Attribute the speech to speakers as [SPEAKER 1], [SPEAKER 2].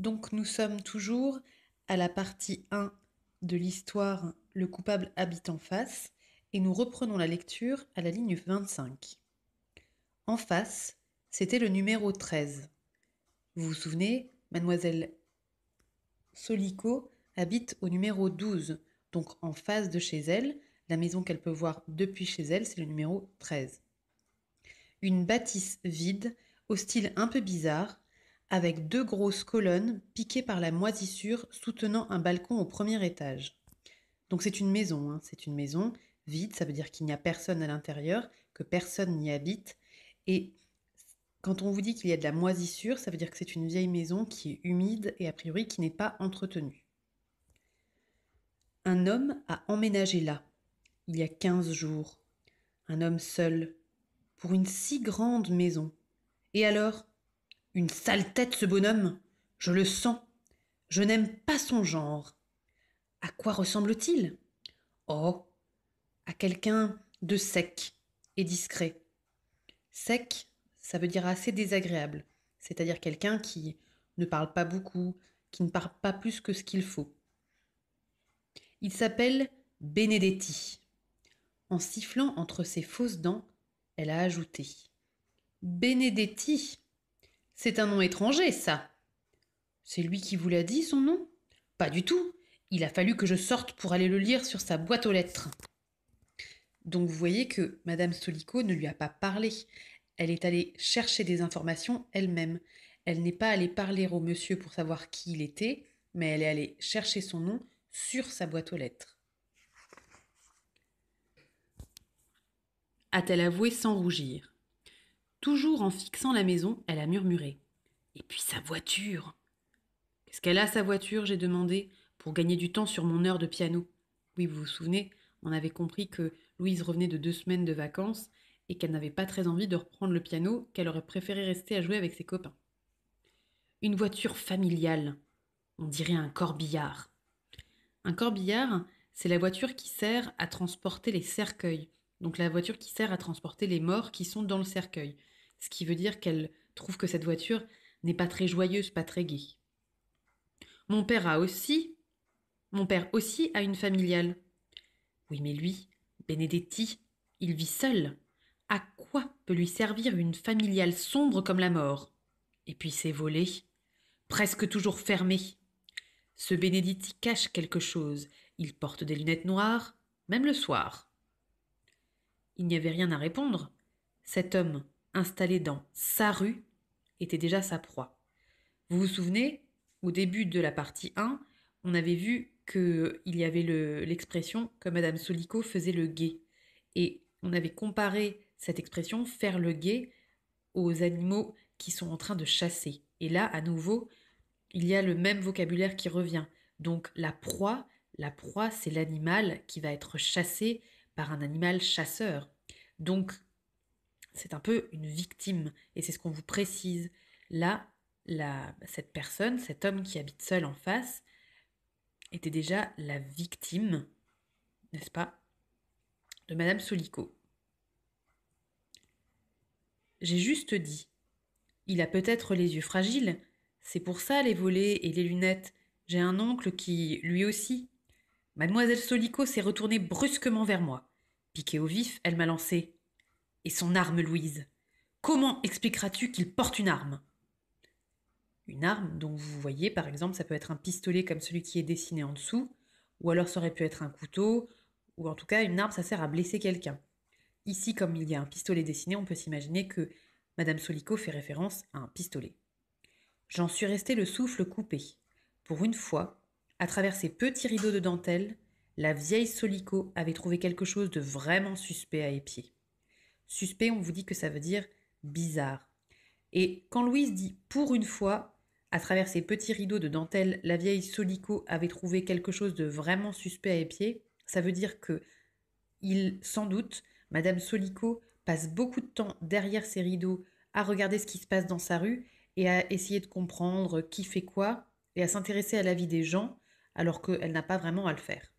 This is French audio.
[SPEAKER 1] Donc nous sommes toujours à la partie 1 de l'histoire Le coupable habite en face et nous reprenons la lecture à la ligne 25. En face, c'était le numéro 13. Vous vous souvenez, mademoiselle Solico habite au numéro 12, donc en face de chez elle. La maison qu'elle peut voir depuis chez elle, c'est le numéro 13. Une bâtisse vide, au style un peu bizarre, avec deux grosses colonnes piquées par la moisissure soutenant un balcon au premier étage. Donc c'est une maison, hein, c'est une maison vide, ça veut dire qu'il n'y a personne à l'intérieur, que personne n'y habite. Et quand on vous dit qu'il y a de la moisissure, ça veut dire que c'est une vieille maison qui est humide et a priori qui n'est pas entretenue. Un homme a emménagé là, il y a quinze jours, un homme seul, pour une si grande maison. Et alors une sale tête, ce bonhomme. Je le sens. Je n'aime pas son genre. À quoi ressemble-t-il Oh, à quelqu'un de sec et discret. Sec, ça veut dire assez désagréable, c'est-à-dire quelqu'un qui ne parle pas beaucoup, qui ne parle pas plus que ce qu'il faut. Il s'appelle Benedetti. En sifflant entre ses fausses dents, elle a ajouté Benedetti, c'est un nom étranger, ça. C'est lui qui vous l'a dit, son nom Pas du tout. Il a fallu que je sorte pour aller le lire sur sa boîte aux lettres. Donc vous voyez que Madame Stolico ne lui a pas parlé. Elle est allée chercher des informations elle-même. Elle n'est pas allée parler au monsieur pour savoir qui il était, mais elle est allée chercher son nom sur sa boîte aux lettres. A-t-elle avoué sans rougir Toujours en fixant la maison, elle a murmuré. Et puis sa voiture Qu'est-ce qu'elle a sa voiture j'ai demandé, pour gagner du temps sur mon heure de piano. Oui, vous vous souvenez, on avait compris que Louise revenait de deux semaines de vacances et qu'elle n'avait pas très envie de reprendre le piano, qu'elle aurait préféré rester à jouer avec ses copains. Une voiture familiale, on dirait un corbillard. Un corbillard, c'est la voiture qui sert à transporter les cercueils donc la voiture qui sert à transporter les morts qui sont dans le cercueil. Ce qui veut dire qu'elle trouve que cette voiture n'est pas très joyeuse, pas très gaie. Mon père a aussi, mon père aussi a une familiale. Oui, mais lui, Benedetti, il vit seul. À quoi peut lui servir une familiale sombre comme la mort Et puis ses volets, presque toujours fermés. Ce Benedetti cache quelque chose. Il porte des lunettes noires, même le soir. Il n'y avait rien à répondre. Cet homme, installé dans sa rue, était déjà sa proie. Vous vous souvenez, au début de la partie 1, on avait vu qu'il y avait l'expression que Madame Solico faisait le guet. Et on avait comparé cette expression, faire le guet, aux animaux qui sont en train de chasser. Et là, à nouveau, il y a le même vocabulaire qui revient. Donc la proie, la proie, c'est l'animal qui va être chassé un animal chasseur. Donc, c'est un peu une victime, et c'est ce qu'on vous précise. Là, la, cette personne, cet homme qui habite seul en face, était déjà la victime, n'est-ce pas, de Madame Solico. J'ai juste dit, il a peut-être les yeux fragiles, c'est pour ça les volets et les lunettes. J'ai un oncle qui, lui aussi. Mademoiselle Solico s'est retournée brusquement vers moi. Piquée au vif, elle m'a lancé. Et son arme, Louise Comment expliqueras-tu qu'il porte une arme Une arme dont vous voyez, par exemple, ça peut être un pistolet comme celui qui est dessiné en dessous, ou alors ça aurait pu être un couteau, ou en tout cas une arme, ça sert à blesser quelqu'un. Ici, comme il y a un pistolet dessiné, on peut s'imaginer que Madame Solico fait référence à un pistolet. J'en suis resté le souffle coupé. Pour une fois, à travers ces petits rideaux de dentelle, la vieille Solico avait trouvé quelque chose de vraiment suspect à épier. Suspect, on vous dit que ça veut dire bizarre. Et quand Louise dit pour une fois, à travers ses petits rideaux de dentelle, la vieille Solico avait trouvé quelque chose de vraiment suspect à épier, ça veut dire que, il, sans doute, Madame Solico passe beaucoup de temps derrière ses rideaux à regarder ce qui se passe dans sa rue et à essayer de comprendre qui fait quoi et à s'intéresser à la vie des gens alors qu'elle n'a pas vraiment à le faire.